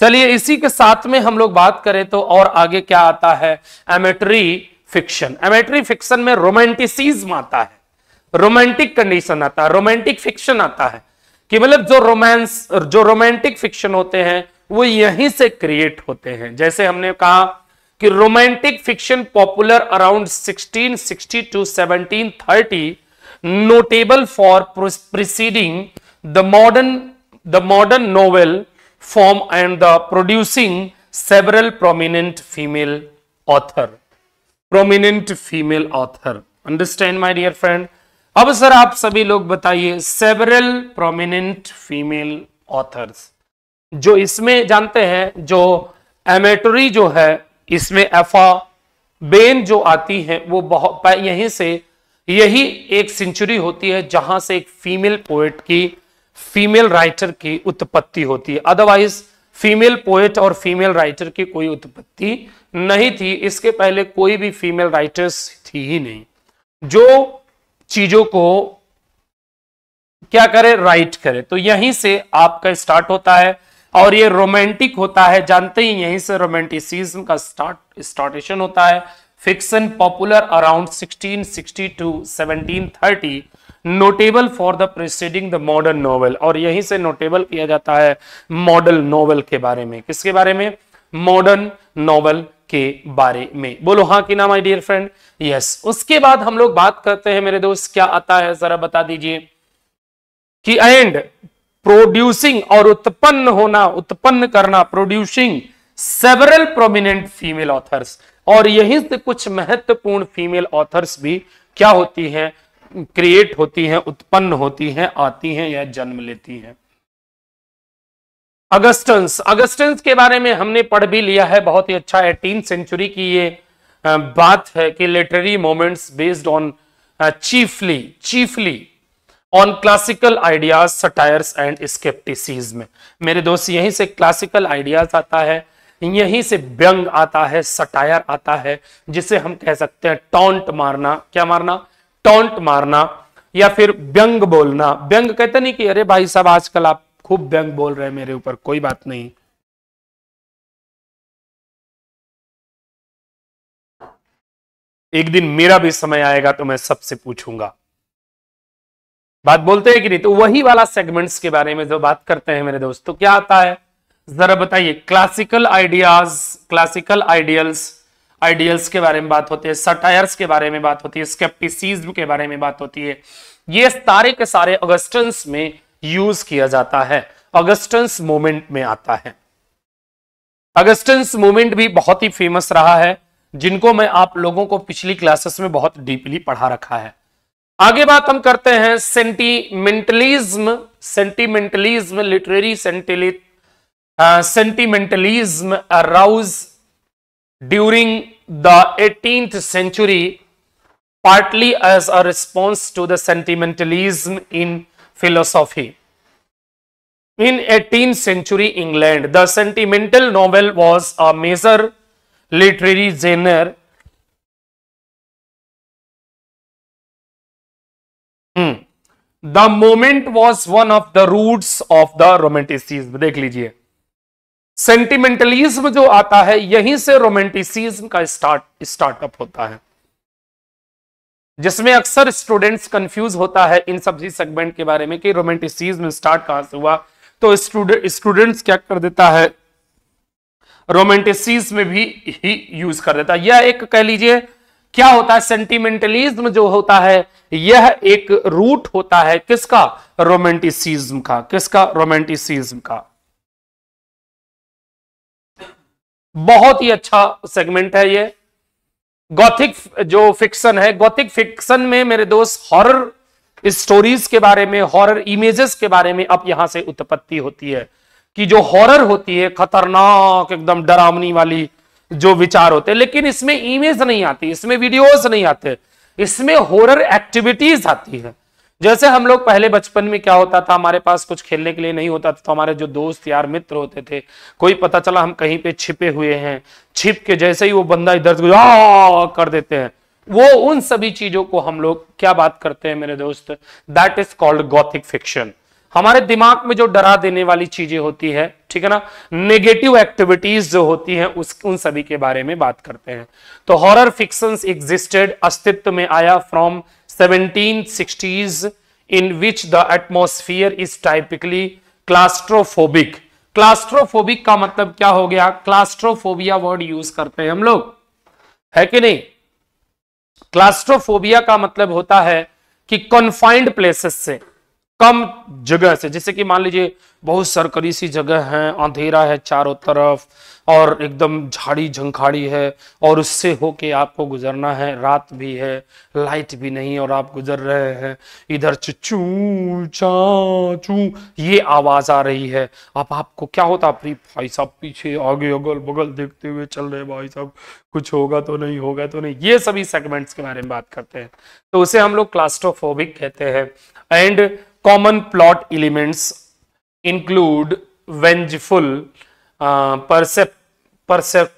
चलिए इसी के साथ में हम लोग बात करें तो और आगे क्या आता है एमेट्री फिक्शन एमेट्री फिक्शन में रोमांटिसिज्म आता है रोमांटिक कंडीशन आता है रोमांटिक फिक्शन आता है कि मतलब जो रोमांस जो रोमांटिक फिक्शन होते हैं वो यहीं से क्रिएट होते हैं जैसे हमने कहा कि romantic fiction popular around 1660 to 1730 notable for preceding the modern the modern novel form and the producing several prominent female author prominent female author understand my dear friend अब सर आप सभी लोग बताइए सेवरल प्रोमिनेंट फीमेल ऑथर्स जो इसमें जानते हैं जो एमेटोरी जो है इसमें एफा बेन जो आती है वो बहुत यहीं से यही एक सेंचुरी होती है जहां से एक फीमेल पोएट की फीमेल राइटर की उत्पत्ति होती है अदरवाइज फीमेल पोएट और फीमेल राइटर की कोई उत्पत्ति नहीं थी इसके पहले कोई भी फीमेल राइटर्स थी ही नहीं जो चीजों को क्या करे राइट करे तो यहीं से आपका स्टार्ट होता है और ये रोमांटिक होता है जानते ही यहीं से रोमांटिसिज्म का स्टार्ट स्टार्टेशन होता है around sixteen sixty to seventeen 1730 notable for the preceding the modern novel और यहीं से नोटेबल किया जाता है मॉडल नॉवल के बारे में किसके बारे में मॉडर्न नॉवल के बारे में बोलो हाँ की ना आई डियर फ्रेंड यस उसके बाद हम लोग बात करते हैं मेरे दोस्त क्या आता है जरा बता दीजिए कि एंड प्रोड्यूसिंग और उत्पन्न होना उत्पन्न करना producing several prominent female authors और यहीं से कुछ महत्वपूर्ण फीमेल ऑथर्स भी क्या होती हैं क्रिएट होती हैं उत्पन्न होती हैं आती हैं या जन्म लेती हैं अगस्टन्स अगस्टन्स के बारे में हमने पढ़ भी लिया है बहुत ही अच्छा एटीन सेंचुरी की ये बात है कि literary moments based on chiefly chiefly on classical ideas satires and scepticism मेरे दोस्त यहीं से क्लासिकल आइडियाज आता है यहीं से व्यंग आता है सटायर आता है जिसे हम कह सकते हैं टॉन्ट मारना क्या मारना टॉन्ट मारना या फिर व्यंग बोलना व्यंग कहते नहीं कि अरे भाई साहब आजकल आप खूब व्यंग बोल रहे हैं मेरे ऊपर कोई बात नहीं एक दिन मेरा भी समय आएगा तो मैं सबसे पूछूंगा बात बोलते हैं कि नहीं तो वही वाला सेगमेंट्स के बारे में जो बात करते हैं मेरे दोस्तों तो क्या आता है जरा बताइए classical ideas classical ideals ideals के बारे में बात होती है सटायर्स के बारे में बात होती है स्केप्टिसिज्म के बारे में बात होती है ये सारे के सारे अगस्टन्स में यूज किया जाता है अगस्टन्स मूवमेंट में आता है अगस्टन्स मूवमेंट भी बहुत ही फेमस रहा है जिनको मैं आप लोगों को पिछली क्लासेस में बहुत डीपली पढ़ा रखा है आगे बात हम करते हैं सेंटीमेंटलिज्म सेंटीमेंटलिज्म लिटरेरी सेंटिलिट Uh, sentimentalism arose during the 18th century partly as a response to the sentimentalism in philosophy. In 18th century England, the sentimental novel was a major literary genre. Hmm. The moment was one of the roots of the romanticism. देख लीजिए सेंटिमेंटलिज्म जो आता है यहीं से romanticism का start startup होता है जिसमें अक्सर स्टूडेंट्स कंफ्यूज होता है इन सब्जी सेगमेंट के बारे में कि रोमेंटिसिज्म स्टार्ट कहां से हुआ तो स्टूडेंट्स क्या कर देता है रोमांटिसिज्म में भी ही यूज कर देता है यह एक कह लीजिए क्या होता है सेंटिमेंटलिज्म जो होता है यह एक रूट होता है किसका रोमेंटिसिज्म का किसका रोमेंटिसिज्म का बहुत ही अच्छा सेगमेंट है ये गौथिक जो फिक्शन है गौथिक फिक्शन में मेरे दोस्त हॉरर स्टोरीज के बारे में हॉरर इमेजेस के बारे में अब यहां से उत्पत्ति होती है कि जो हॉरर होती है खतरनाक एकदम डरावनी वाली जो विचार होते हैं लेकिन इसमें इमेज नहीं आती इसमें वीडियोस नहीं आते इसमें हॉरर एक्टिविटीज आती है जैसे हम लोग पहले बचपन में क्या होता था हमारे पास कुछ खेलने के लिए नहीं होता था तो हमारे जो दोस्त यार मित्र होते थे कोई पता चला हम कहीं पे छिपे हुए हैं छिप के जैसे ही वो बंदा इधर कर देते हैं वो उन सभी चीजों को हम लोग क्या बात करते हैं मेरे दोस्त that is called Gothic fiction हमारे दिमाग में जो डरा देने वाली चीजें होती है ठीक है ना नेगेटिव एक्टिविटीज जो होती हैं उस उन सभी के बारे में बात करते हैं तो हॉरर फिक्शंस एग्जिस्टेड अस्तित्व में आया from 1760s in which the atmosphere is typically claustrophobic claustrophobic का मतलब क्या हो गया claustrophobia वर्ड यूज करते हैं हम लोग है कि नहीं क्लास्ट्रोफोबिया का मतलब होता है कि कॉन्फाइंड प्लेसेस से कम जगह से जैसे कि मान लीजिए बहुत सरकरी सी जगह है अंधेरा है चारों तरफ और एकदम झाड़ी झंखाड़ी है और उससे होके आपको गुजरना है रात भी है लाइट भी नहीं और आप गुजर रहे हैं इधर चू चा चू ये आवाज आ रही है अब आपको क्या होता अपनी भाई साहब पीछे आगे अगल बगल देखते हुए चल रहे भाई साहब कुछ होगा तो नहीं होगा तो नहीं ये सभी सेगमेंट्स के बारे में बात करते हैं तो उसे हम लोग क्लास्ट्रोफोबिक कहते हैं and common plot elements include vengeful uh, perse perse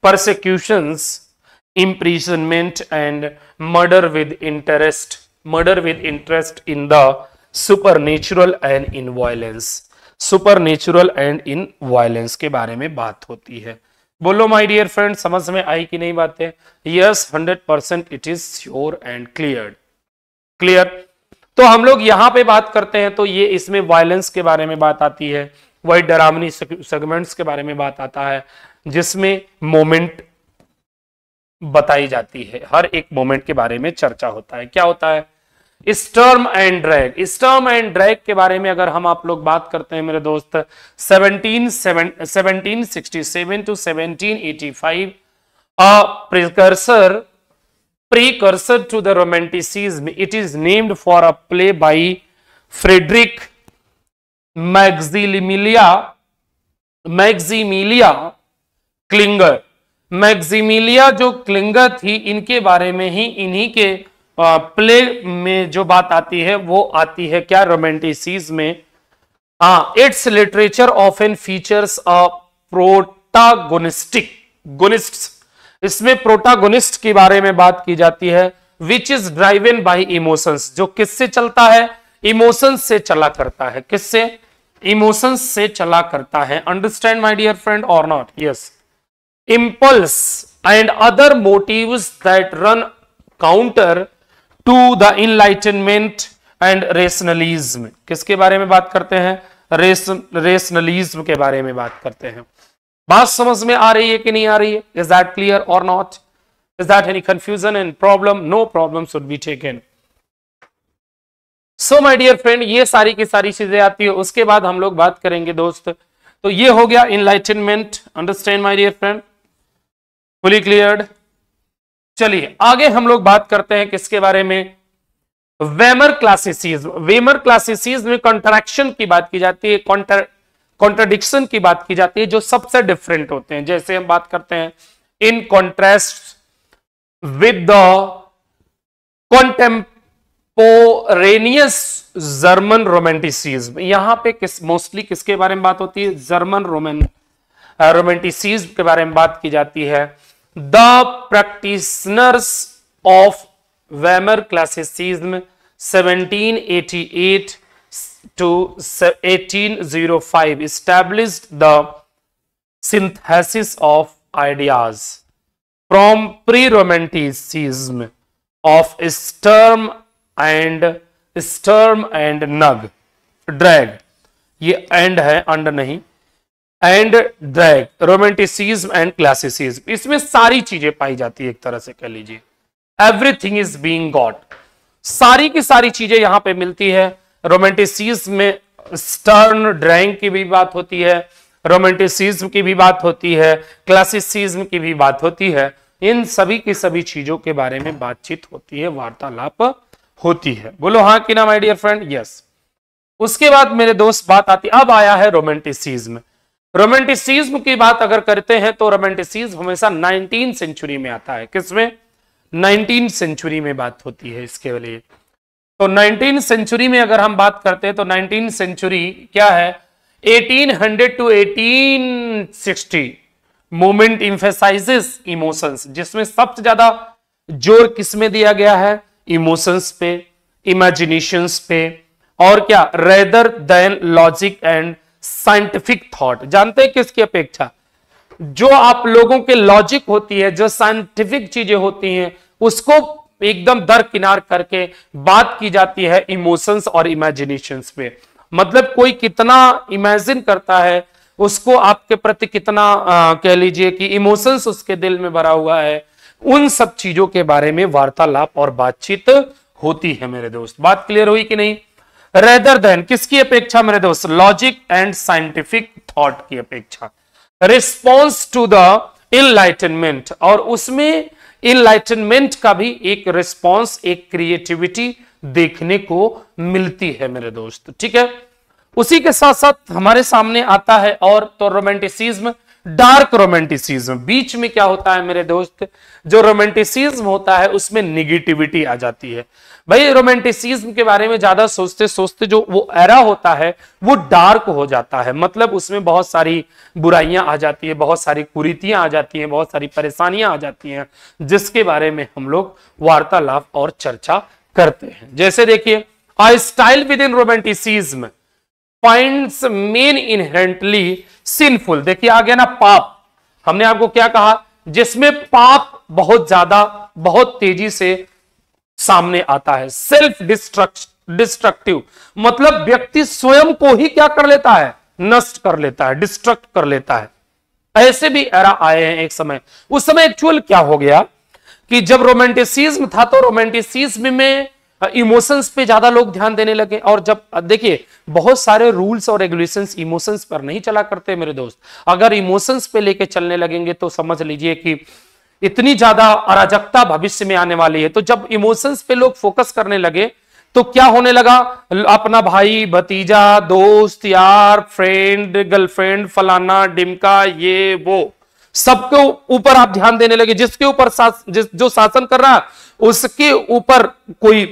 persecutions, imprisonment and murder with interest, murder with interest in the supernatural and in violence. Supernatural and in violence के बारे में बात होती है बोलो माय डियर फ्रेंड समझ में आई कि नहीं बातें yes hundred percent it is sure and clear clear तो हम लोग यहां पे बात करते हैं तो ये इसमें वायलेंस के बारे में बात आती है वही डरावनी सेगमेंट्स के बारे में बात आता है जिसमें मोमेंट बताई जाती है हर एक मोमेंट के बारे में चर्चा होता है क्या होता है Sturm and Drang Sturm and Drang के बारे में अगर हम आप लोग बात करते हैं मेरे दोस्त 1767 to 1785 a precursor precursor to the romanticism it is named for a play by frederick maximilia maximilia klinger maximilia jo klinger thi inke bare mein hi inhi ke play में जो बात आती है वो आती है क्या रोमेंटिसीज में its literature of an features a protagonistic गुनिस्ट इसमें प्रोटागोनिस्ट के बारे में बात की जाती है which is in by emotions जो किससे चलता है इमोशंस से चला करता है किससे इमोशंस से चला करता है अंडरस्टैंड माई डियर फ्रेंड और not yes impulse and other motive that run counter to the Enlightenment and rationalism किसके बारे में बात करते हैं रेशनलिज्म के बारे में बात करते हैं बात समझ में आ रही है कि नहीं आ रही है इज दैट क्लियर और not is that any confusion and problem no problem should be taken so my dear friend ये सारी की सारी चीजें आती है उसके बाद हम लोग बात करेंगे दोस्त तो ये हो गया Enlightenment understand my dear friend fully clear चलिए आगे हम लोग बात करते हैं किसके बारे में वेमर क्लासिसीज वेमर क्लासिसीज में कॉन्ट्रैक्शन की बात की जाती है कॉन्ट्र कॉन्ट्रडिक्शन की बात की जाती है जो सबसे डिफरेंट होते हैं जैसे हम बात करते हैं in contrast with the contemporaneous German romanticism यहां पे किस मोस्टली किसके बारे में बात होती है जर्मन रोमन रोमेंटिसिज्म के बारे में बात की जाती है the practitioners of Weimar classicism 1788 to 1805 established the synthesis of ideas from pre-romanticism of Sturm and Sturm and Nug drag ye and hai and nahi and Drang romanticism and classicism इसमें सारी चीजें पाई जाती है एक तरह से कह लीजिए एवरीथिंग इज बीइंग गॉड सारी की सारी चीजें यहां पे मिलती है रोमांटिसिज्म में स्टर्न ड्राइंग की भी बात होती है रोमांटिसिज्म की भी बात होती है क्लासिसिज्म की भी बात होती है इन सभी की सभी चीजों के बारे में बातचीत होती है वार्तालाप होती है बोलो हाँ कि ना माय डियर फ्रेंड यस उसके बाद मेरे दोस्त बात आती अब आया है में रोमेंटिसिज्म की बात अगर करते हैं तो रोमांटिसिज्म हमेशा नाइनटीन सेंचुरी में आता है किसमें नाइनटीन सेंचुरी में बात होती है इसके लिए तो नाइनटीन सेंचुरी में अगर हम बात करते हैं तो नाइनटीन सेंचुरी क्या है 1800 टू 1860 मूवमेंट इंफेसाइजेस इमोशंस जिसमें सबसे ज्यादा जोर किसमें दिया गया है इमोशंस पे इमेजिनेशंस पे और क्या rather than logic and scientific thought जानते हैं किसकी अपेक्षा जो आप लोगों के लॉजिक होती है जो साइंटिफिक चीजें होती हैं उसको एकदम दरकिनार करके बात की जाती है इमोशंस और इमेजिनेशन पे मतलब कोई कितना इमेजिन करता है उसको आपके प्रति कितना आ, कह लीजिए कि इमोशंस उसके दिल में भरा हुआ है उन सब चीजों के बारे में वार्तालाप और बातचीत होती है मेरे दोस्त बात क्लियर हुई कि नहीं रेदर देन किसकी अपेक्षा मेरे दोस्त लॉजिक एंड साइंटिफिक थॉट की अपेक्षा रिस्पॉन्स टू द इनलाइटनमेंट और उसमें इनलाइटनमेंट का भी एक रिस्पॉन्स एक क्रिएटिविटी देखने को मिलती है मेरे दोस्त ठीक है उसी के साथ साथ हमारे सामने आता है और तो रोमेंटिसिज्म डार्क रोमेंटिसिज्म बीच में क्या होता है मेरे दोस्त जो रोमेंटिसिज्म होता है उसमें निगेटिविटी आ जाती है भाई रोमेंटिसिज्म के बारे में ज्यादा सोचते सोचते जो वो एरा होता है वो डार्क हो जाता है मतलब उसमें बहुत सारी बुराइयां आ जाती है बहुत सारी कुरीतियां आ जाती हैं बहुत सारी परेशानियां आ जाती हैं जिसके बारे में हम लोग वार्तालाप और चर्चा करते हैं जैसे देखिए I style with in romanticism points men inherently sinful देखिए आ गया ना पाप हमने आपको क्या कहा जिसमें पाप बहुत ज्यादा बहुत तेजी से सामने आता है सेल्फ डिस्ट्रक्ट डिस्ट्रक्टिव मतलब व्यक्ति स्वयं को ही क्या कर लेता है नष्ट कर लेता है डिस्ट्रक्ट कर लेता है ऐसे भी एरा आए हैं एक समय उस समय एक्चुअल क्या हो गया कि जब रोमांटिसिज्म था तो रोमांटिसिज्म में इमोशंस पे ज्यादा लोग ध्यान देने लगे और जब देखिए बहुत सारे रूल्स और रेगुलेशंस इमोशंस पर नहीं चला करते मेरे दोस्त अगर इमोशंस पे लेके चलने लगेंगे तो समझ लीजिए कि इतनी ज्यादा अराजकता भविष्य में आने वाली है तो जब इमोशंस पे लोग फोकस करने लगे तो क्या होने लगा अपना भाई भतीजा दोस्त यार फ्रेंड गर्लफ्रेंड फलाना डिमका ये वो सबको ऊपर आप ध्यान देने लगे जिसके ऊपर जिस, जो शासन कर रहा उसके ऊपर कोई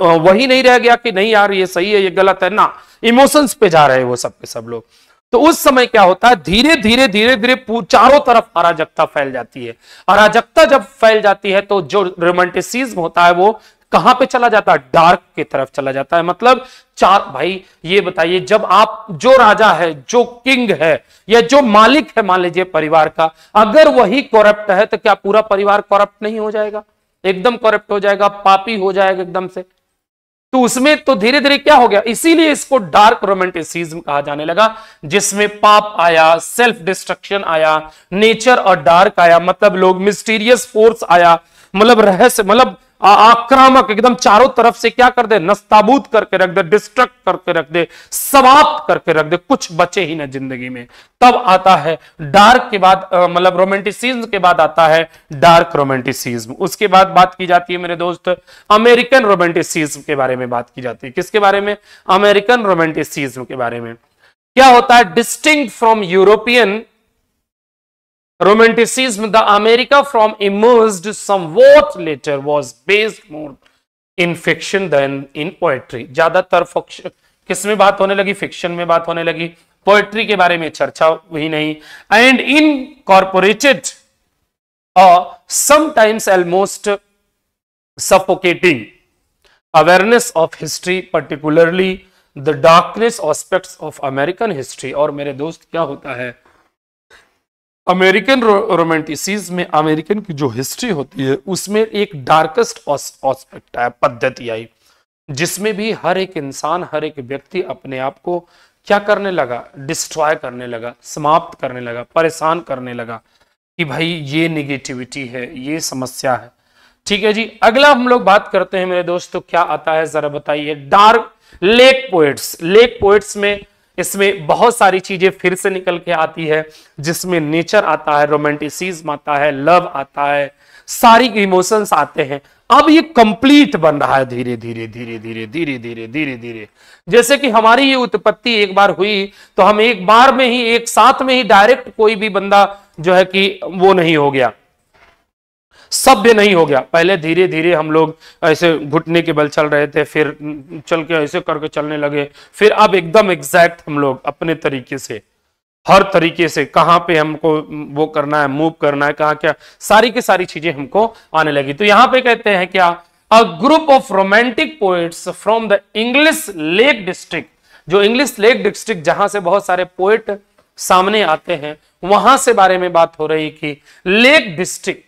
वही नहीं रह गया कि नहीं यार ये सही है ये गलत है ना इमोशंस पे जा रहे हैं वो सब के सब लोग तो उस समय क्या होता है धीरे धीरे धीरे धीरे चारों तरफ अराजकता फैल जाती है अराजकता जब फैल जाती है तो जो रोमांटिसिज्म होता है वो कहां पे चला जाता है डार्क की तरफ चला जाता है मतलब चार भाई ये बताइए जब आप जो राजा है जो किंग है या जो मालिक है मान लीजिए परिवार का अगर वही करप्ट है तो क्या पूरा परिवार करप्ट नहीं हो जाएगा एकदम करप्ट हो जाएगा पापी हो जाएगा एकदम से तो उसमें तो धीरे धीरे क्या हो गया इसीलिए इसको डार्क रोमेंटिसिज्म कहा जाने लगा जिसमें पाप आया सेल्फ डिस्ट्रक्शन आया नेचर और डार्क आया मतलब लोग मिस्टीरियस फोर्स आया मतलब रहस्य मतलब आक्रामक एकदम चारों तरफ से क्या कर दे नस्ताबूत करके रख दे डिस्ट्रक्ट करके रख दे समाप्त करके रख दे कुछ बचे ही ना जिंदगी में तब आता है डार्क के बाद मतलब रोमेंटिसिज्म के बाद आता है डार्क रोमेंटिसिज्म उसके बाद बात की जाती है मेरे दोस्त अमेरिकन रोमेंटिसिज्म के बारे में बात की जाती है किसके बारे में अमेरिकन रोमेंटिसिज्म के बारे में क्या होता है distinct from European Romanticism, the America from emerged somewhat later, was based more in fiction than in poetry. ज्यादातर किस बात होने लगी फिक्शन में बात होने लगी पोएट्री के बारे में चर्चा हुई नहीं and incorporated sometimes almost suffocating awareness of history particularly the darkness aspect of American history और मेरे दोस्त क्या होता है अमेरिकन रोमेंटिसिज में अमेरिकन की जो हिस्ट्री होती है उसमें एक डार्केस्ट ऑस्पेक्ट आया पद्धति आई जिसमें भी हर एक इंसान हर एक व्यक्ति अपने आप को क्या करने लगा डिस्ट्रॉय करने लगा समाप्त करने लगा परेशान करने लगा कि भाई ये निगेटिविटी है ये समस्या है ठीक है जी अगला हम लोग बात करते हैं मेरे दोस्तों तो क्या आता है जरा बताइए dark lake poets lake poets में इसमें बहुत सारी चीजें फिर से निकल के आती है जिसमें नेचर आता है रोमांटिसिज्म आता है लव आता है सारी इमोशंस आते हैं अब ये कंप्लीट बन रहा है धीरे धीरे धीरे धीरे धीरे धीरे धीरे धीरे जैसे कि हमारी ये उत्पत्ति एक बार हुई तो हम एक बार में ही एक साथ में ही डायरेक्ट कोई भी बंदा जो है कि वो नहीं हो गया सभ्य नहीं हो गया पहले धीरे धीरे हम लोग ऐसे घुटने के बल चल रहे थे फिर चल के ऐसे करके चलने लगे फिर अब एकदम एग्जैक्ट हम लोग अपने तरीके से हर तरीके से कहाँ पे हमको वो करना है मूव करना है कहाँ क्या सारी की सारी चीजें हमको आने लगी तो यहाँ पे कहते हैं क्या a group of romantic poets from the English Lake District जो इंग्लिश लेक डिस्ट्रिक्ट जहां से बहुत सारे पोएट सामने आते हैं वहां से बारे में बात हो रही कि Lake District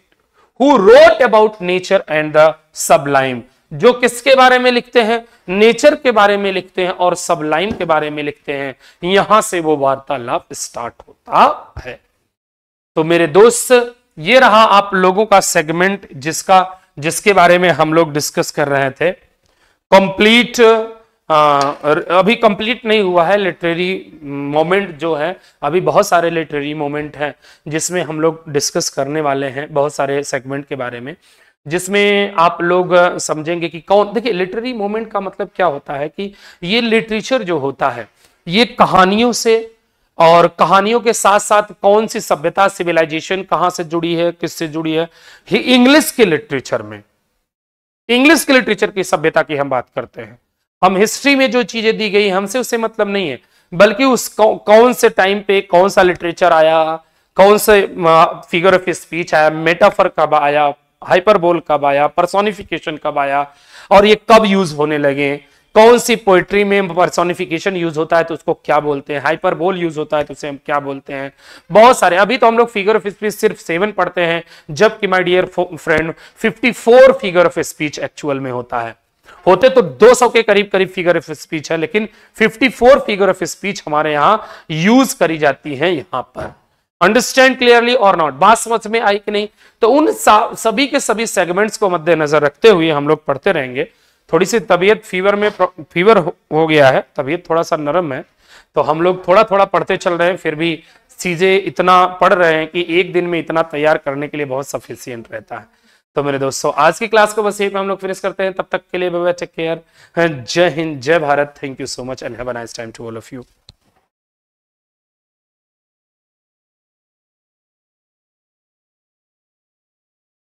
who wrote about nature and the sublime जो किसके बारे में लिखते हैं नेचर के बारे में लिखते हैं और सबलाइम के बारे में लिखते हैं यहां से वो वार्तालाप स्टार्ट होता है तो मेरे दोस्त ये रहा आप लोगों का सेगमेंट जिसका जिसके बारे में हम लोग डिस्कस कर रहे थे कंप्लीट हाँ, अभी कंप्लीट नहीं हुआ है लिटरेरी मोमेंट जो है अभी बहुत सारे लिटरेरी मोमेंट हैं जिसमें हम लोग डिस्कस करने वाले हैं बहुत सारे सेगमेंट के बारे में जिसमें आप लोग समझेंगे कि कौन देखिए लिटरेरी मोमेंट का मतलब क्या होता है कि ये लिटरेचर जो होता है ये कहानियों से और कहानियों के साथ साथ कौन सी सभ्यता सिविलाइजेशन कहाँ से जुड़ी है किससे जुड़ी है इंग्लिश के लिटरेचर में इंग्लिश के लिटरेचर की सभ्यता की हम बात करते हैं हम हिस्ट्री में जो चीजें दी गई हमसे उससे मतलब नहीं है बल्कि उस कौन से टाइम पे कौन सा लिटरेचर आया कौन से फिगर ऑफ स्पीच आया मेटाफर कब आया हाइपरबोल कब आया पर्सोनिफिकेशन कब आया और ये कब यूज होने लगे कौन सी पोइट्री में पर्सोनिफिकेशन यूज होता है तो उसको क्या बोलते हैं हाइपरबोल यूज होता है तो उसे हम क्या बोलते हैं बहुत सारे अभी तो हम लोग फिगर ऑफ स्पीच सिर्फ सेवन पढ़ते हैं जबकि my dear friend 54 figure of speech actual में होता है होते तो 200 के करीब करीब फिगर ऑफ स्पीच है लेकिन 54 फिगर ऑफ स्पीच हमारे यहां यूज करी जाती है यहां पर अंडरस्टैंड क्लियरली और नॉट बात समझ में आई कि नहीं तो उन सभी के सभी सेगमेंट्स को मद्देनजर रखते हुए हम लोग पढ़ते रहेंगे थोड़ी सी तबीयत फीवर में फीवर हो गया है तबीयत थोड़ा सा नरम है तो हम लोग थोड़ा थोड़ा पढ़ते चल रहे हैं फिर भी चीजें इतना पढ़ रहे हैं कि एक दिन में इतना तैयार करने के लिए बहुत सफिशियंट रहता है तो मेरे दोस्तों आज की क्लास को बस यही पे हम लोग फिनिश करते हैं तब तक के लिए टेक केयर जय हिंद जय Bharat thank you so much and have a nice time to all of you